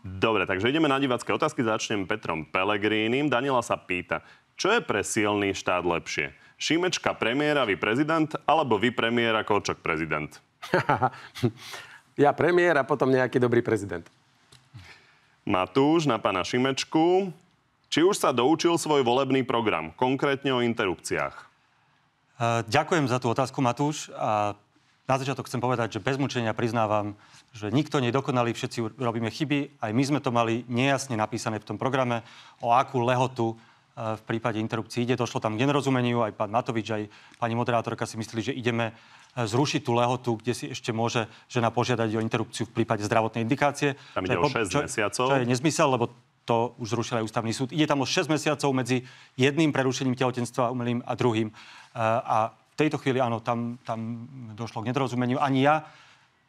Dobre, takže ideme na divácké otázky. Začnem Petrom Pelegrínim. Daniela sa pýta, čo je pre silný štát lepšie? Šimečka premiéra, vy prezident, alebo vy premiéra, Korčok prezident? ja premiér a potom nejaký dobrý prezident. Matúš na pána Šimečku. Či už sa doučil svoj volebný program, konkrétne o interrupciách? Eh, ďakujem za tú otázku, Matúš. A na začiatok chcem povedať, že bez mučenia priznávam, že nikto nie dokonalý, všetci robíme chyby. Aj my sme to mali nejasne napísané v tom programe, o akú lehotu e, v prípade interrupcií ide. Došlo tam k nerozumeniu, aj pán Matovič, aj pani moderátorka si mysleli, že ideme e, zrušiť tú lehotu, kde si ešte môže žena požiadať o interrupciu v prípade zdravotnej indikácie. Tam ide o 6 čo, mesiacov. Čo je nezmysel, lebo to už zrušil aj ústavný súd. Ide tam o 6 mesiacov medzi jedným prerušením tehotenstva umelým a druhým. E, a tejto chvíli áno, tam, tam došlo k nedorozumeniu. Ani ja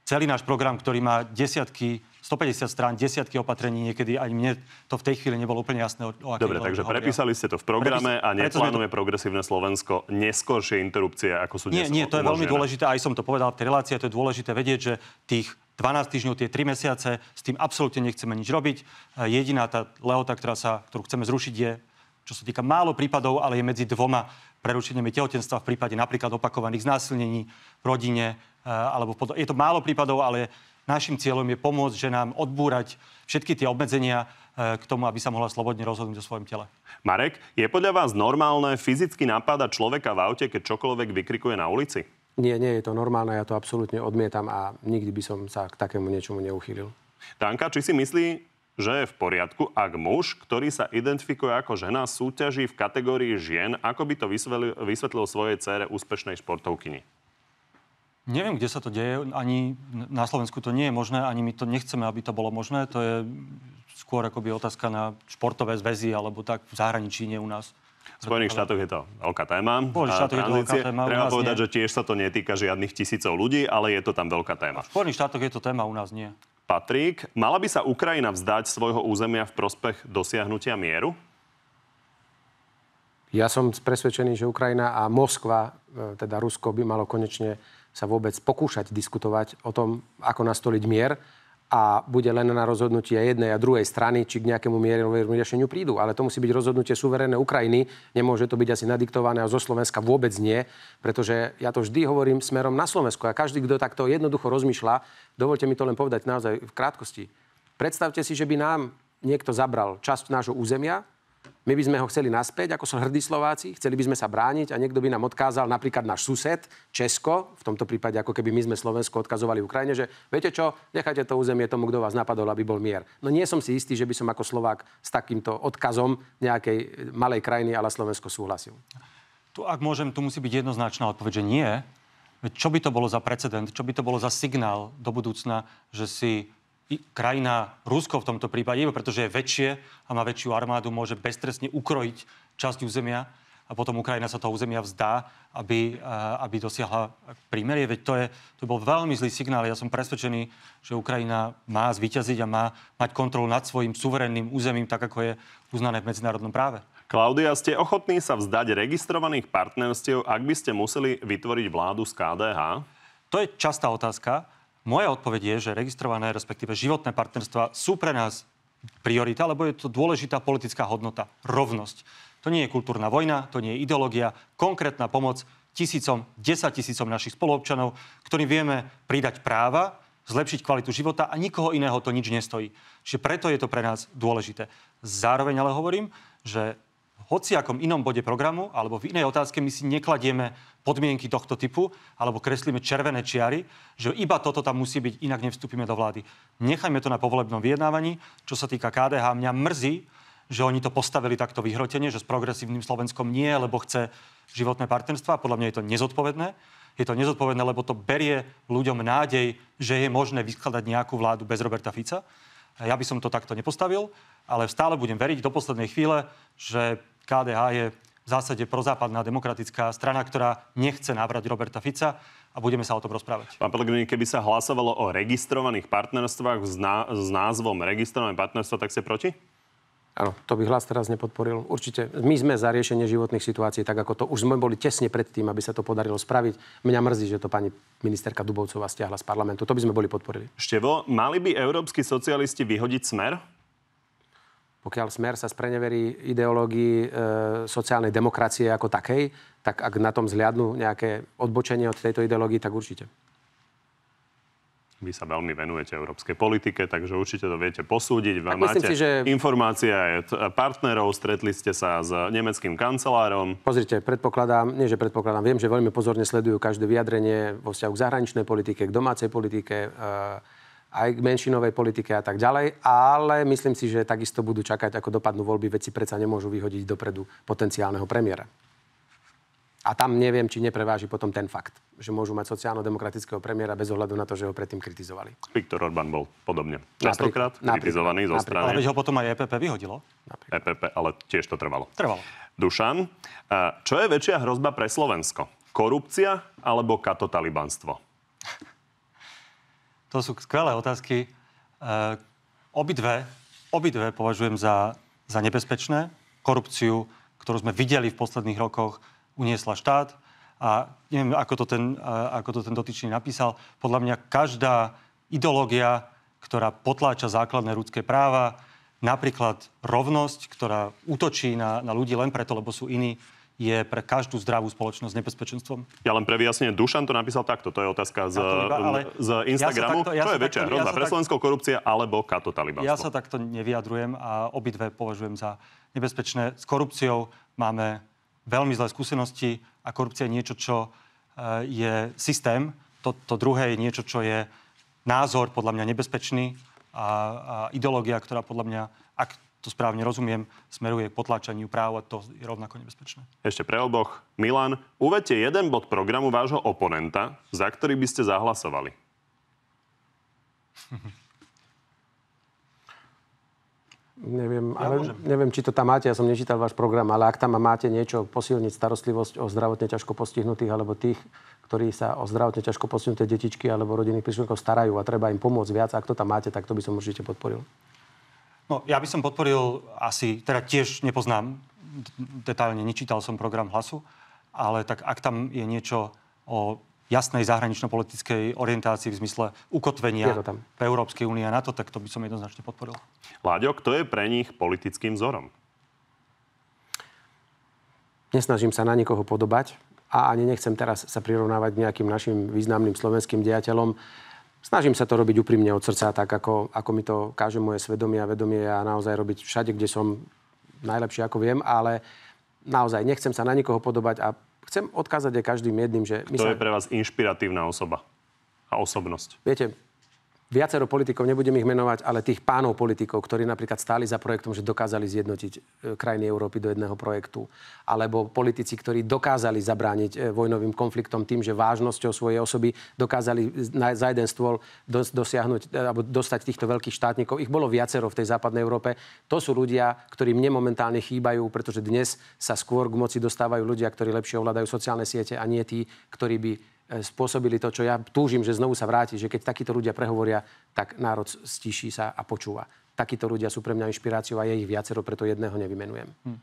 celý náš program, ktorý má desiatky, 150 strán, desiatky opatrení, niekedy aj mne to v tej chvíli nebolo úplne jasné. O, o Dobre, takže hovoria. prepísali ste to v programe Prepis- a neplánuje to... progresívne Slovensko neskôršie interrupcie, ako sú dnes Nie, nie, to umožené. je veľmi dôležité, aj som to povedal v tej relácii, to je dôležité vedieť, že tých 12 týždňov, tie 3 mesiace, s tým absolútne nechceme nič robiť. E, jediná tá lehota, ktorá sa, ktorú chceme zrušiť, je čo sa týka málo prípadov, ale je medzi dvoma prerušeniami tehotenstva v prípade napríklad opakovaných znásilnení v rodine. E, alebo pod... Je to málo prípadov, ale našim cieľom je pomôcť ženám odbúrať všetky tie obmedzenia e, k tomu, aby sa mohla slobodne rozhodnúť o svojom tele. Marek, je podľa vás normálne fyzicky napádať človeka v aute, keď čokoľvek vykrikuje na ulici? Nie, nie je to normálne, ja to absolútne odmietam a nikdy by som sa k takému niečomu neuchýlil. Danka, či si myslí že je v poriadku, ak muž, ktorý sa identifikuje ako žena, súťaží v kategórii žien, ako by to vysvetlil, vysvetlil svojej cére úspešnej športovkyni? Neviem, kde sa to deje. Ani na Slovensku to nie je možné, ani my to nechceme, aby to bolo možné. To je skôr akoby otázka na športové zväzy alebo tak v zahraničí, nie u nás. V Spojených štátoch je to veľká téma. Bože, štátoch je to veľká téma. Treba povedať, nie. že tiež sa to netýka žiadnych tisícov ľudí, ale je to tam veľká téma. V Spojených štátoch je to téma, u nás nie. Patrik, mala by sa Ukrajina vzdať svojho územia v prospech dosiahnutia mieru? Ja som presvedčený, že Ukrajina a Moskva, e, teda Rusko, by malo konečne sa vôbec pokúšať diskutovať o tom, ako nastoliť mier a bude len na rozhodnutie jednej a druhej strany, či k nejakému mierovému riešeniu prídu. Ale to musí byť rozhodnutie suverénne Ukrajiny. Nemôže to byť asi nadiktované a zo Slovenska vôbec nie, pretože ja to vždy hovorím smerom na Slovensku. A každý, kto takto jednoducho rozmýšľa, dovolte mi to len povedať naozaj v krátkosti. Predstavte si, že by nám niekto zabral časť nášho územia, my by sme ho chceli naspäť, ako sú hrdí Slováci, chceli by sme sa brániť a niekto by nám odkázal, napríklad náš sused, Česko, v tomto prípade ako keby my sme Slovensko odkazovali Ukrajine, že viete čo, nechajte to územie tomu, kto vás napadol, aby bol mier. No nie som si istý, že by som ako Slovák s takýmto odkazom nejakej e, malej krajiny, ale Slovensko súhlasil. Tu, ak môžem, tu musí byť jednoznačná odpoveď, že nie. Čo by to bolo za precedent, čo by to bolo za signál do budúcna, že si krajina Rusko v tomto prípade, pretože je väčšie a má väčšiu armádu, môže beztrestne ukrojiť časť územia a potom Ukrajina sa toho územia vzdá, aby, eh, aby dosiahla prímerie. Veď to, je, to bol veľmi zlý signál. Ja som presvedčený, že Ukrajina má zvíťaziť a má mať kontrolu nad svojim suverenným územím, tak ako je uznané v medzinárodnom práve. Klaudia, ste ochotní sa vzdať registrovaných partnerstiev, ak by ste museli vytvoriť vládu z KDH? To je častá otázka. Moja odpoveď je, že registrované, respektíve životné partnerstva sú pre nás priorita, lebo je to dôležitá politická hodnota, rovnosť. To nie je kultúrna vojna, to nie je ideológia, konkrétna pomoc tisícom, desať tisícom našich spoluobčanov, ktorým vieme pridať práva, zlepšiť kvalitu života a nikoho iného to nič nestojí. Čiže preto je to pre nás dôležité. Zároveň ale hovorím, že hociakom inom bode programu alebo v inej otázke my si nekladieme podmienky tohto typu alebo kreslíme červené čiary, že iba toto tam musí byť, inak nevstúpime do vlády. Nechajme to na povolebnom vyjednávaní. Čo sa týka KDH, mňa mrzí, že oni to postavili takto vyhrotenie, že s progresívnym Slovenskom nie, lebo chce životné partnerstva. Podľa mňa je to nezodpovedné. Je to nezodpovedné, lebo to berie ľuďom nádej, že je možné vyskladať nejakú vládu bez Roberta Fica. Ja by som to takto nepostavil, ale stále budem veriť do poslednej chvíle, že KDH je v zásade prozápadná demokratická strana, ktorá nechce nábrať Roberta Fica a budeme sa o tom rozprávať. Pán Pelegrini, keby sa hlasovalo o registrovaných partnerstvách s, ná- s názvom registrované partnerstvo, tak ste proti? Áno, to by hlas teraz nepodporil. Určite my sme za riešenie životných situácií, tak ako to už sme boli tesne predtým, aby sa to podarilo spraviť. Mňa mrzí, že to pani ministerka Dubovcová stiahla z parlamentu. To by sme boli podporili. Števo, mali by európsky socialisti vyhodiť smer? pokiaľ smer sa spreneverí ideológii e, sociálnej demokracie ako takej, tak ak na tom zliadnú nejaké odbočenie od tejto ideológie, tak určite. Vy sa veľmi venujete európskej politike, takže určite to viete posúdiť. Vy máte si, že... informácie aj partnerov, stretli ste sa s nemeckým kancelárom. Pozrite, predpokladám, nie že predpokladám, viem, že veľmi pozorne sledujú každé vyjadrenie vo vzťahu k zahraničnej politike, k domácej politike. E, aj k menšinovej politike a tak ďalej, ale myslím si, že takisto budú čakať, ako dopadnú voľby, veci predsa nemôžu vyhodiť dopredu potenciálneho premiéra. A tam neviem, či nepreváži potom ten fakt, že môžu mať sociálno-demokratického premiéra bez ohľadu na to, že ho predtým kritizovali. Viktor Orbán bol podobne. Častokrát kritizovaný zo strany. Ale ho potom aj EPP vyhodilo. Napríklad. EPP, ale tiež to trvalo. Trvalo. Dušan, čo je väčšia hrozba pre Slovensko? Korupcia alebo katotalibanstvo? To sú skvelé otázky. E, obidve, obidve považujem za, za nebezpečné. Korupciu, ktorú sme videli v posledných rokoch, uniesla štát. A neviem, ako to ten, e, ako to ten dotyčný napísal, podľa mňa každá ideológia, ktorá potláča základné ľudské práva, napríklad rovnosť, ktorá útočí na, na ľudí len preto, lebo sú iní, je pre každú zdravú spoločnosť nebezpečenstvom? Ja len pre vyjasnenie, Dušan to napísal takto, to je otázka z, ja iba, ale z Instagramu. Ja takto, ja čo je väčšia hrozba? Ja pre Slovensko korupcia alebo kato talibánstvo? Ja sa takto nevyjadrujem a obidve považujem za nebezpečné. S korupciou máme veľmi zlé skúsenosti a korupcia je niečo, čo eh, je systém. To, to druhé je niečo, čo je názor podľa mňa nebezpečný a, a ideológia, ktorá podľa mňa, ak to správne rozumiem, smeruje k potláčaniu práv a to je rovnako nebezpečné. Ešte pre oboch. Milan, uvedte jeden bod programu vášho oponenta, za ktorý by ste zahlasovali. Neviem, ja ale neviem, či to tam máte, ja som nečítal váš program, ale ak tam máte niečo posilniť starostlivosť o zdravotne ťažko postihnutých alebo tých, ktorí sa o zdravotne ťažko postihnuté detičky alebo rodinných príslušníkov starajú a treba im pomôcť viac, ak to tam máte, tak to by som určite podporil. No, ja by som podporil asi, teda tiež nepoznám, detailne nečítal som program hlasu, ale tak ak tam je niečo o jasnej zahranično-politickej orientácii v zmysle ukotvenia v Európskej únie a NATO, tak to by som jednoznačne podporil. Láďo, kto je pre nich politickým vzorom? Nesnažím sa na nikoho podobať a ani nechcem teraz sa prirovnávať nejakým našim významným slovenským dejateľom. Snažím sa to robiť úprimne od srdca, tak ako, ako mi to káže moje svedomie a vedomie a naozaj robiť všade, kde som najlepšie, ako viem, ale naozaj nechcem sa na nikoho podobať a chcem odkázať aj každým jedným, že... Kto my sa... je pre vás inšpiratívna osoba a osobnosť? Viete, viacero politikov, nebudem ich menovať, ale tých pánov politikov, ktorí napríklad stáli za projektom, že dokázali zjednotiť e, krajiny Európy do jedného projektu, alebo politici, ktorí dokázali zabrániť e, vojnovým konfliktom tým, že vážnosťou svojej osoby dokázali za jeden stôl dosiahnuť, e, alebo dostať týchto veľkých štátnikov. Ich bolo viacero v tej západnej Európe. To sú ľudia, ktorí mne momentálne chýbajú, pretože dnes sa skôr k moci dostávajú ľudia, ktorí lepšie ovládajú sociálne siete a nie tí, ktorí by E, spôsobili to, čo ja túžim, že znovu sa vráti, že keď takíto ľudia prehovoria, tak národ stíší sa a počúva. Takíto ľudia sú pre mňa inšpiráciou a je ich viacero, preto jedného nevymenujem. Hm.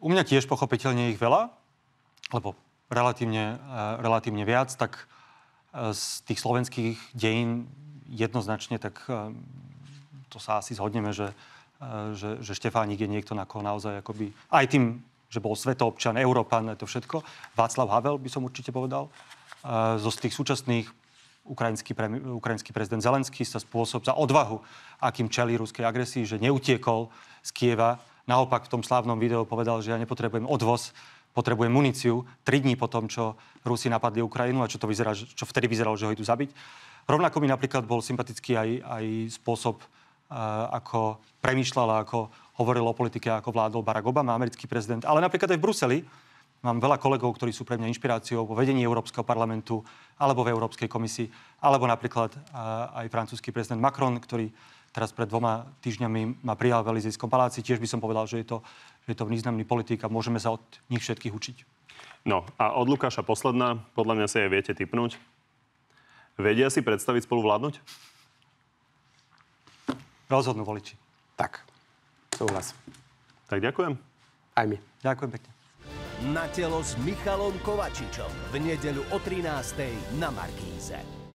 U mňa tiež pochopiteľne ich veľa, lebo relatívne, e, relatívne viac, tak e, z tých slovenských dejín jednoznačne, tak to sa asi zhodneme, že, že, že Štefánik je niekto, na koho naozaj akoby aj tým že bol svetoobčan, Európan, to všetko. Václav Havel by som určite povedal. E, zo z tých súčasných ukrajinský, pre, ukrajinský prezident Zelenský sa spôsob za odvahu, akým čelí ruskej agresii, že neutiekol z Kieva. Naopak v tom slávnom videu povedal, že ja nepotrebujem odvoz, potrebujem muníciu. Tri dní po tom, čo Rusi napadli Ukrajinu a čo, to vyzerá, čo vtedy vyzeralo, že ho idú zabiť. Rovnako mi napríklad bol sympatický aj, aj spôsob ako premýšľala, ako hovoril o politike, ako vládol Barack Obama, americký prezident. Ale napríklad aj v Bruseli mám veľa kolegov, ktorí sú pre mňa inšpiráciou vo vedení Európskeho parlamentu alebo v Európskej komisii, alebo napríklad aj francúzsky prezident Macron, ktorý teraz pred dvoma týždňami ma prijal v Elizejskom paláci. Tiež by som povedal, že je to, že je to významný politik a môžeme sa od nich všetkých učiť. No a od Lukáša posledná, podľa mňa sa aj viete typnúť. Vedia si predstaviť spolu vládnuť? rozhodnú voliči. Tak. Súhlas. Tak ďakujem. Aj my. Ďakujem pekne. Na telo s Michalom Kovačičom v nedeľu o 13.00 na Markíze.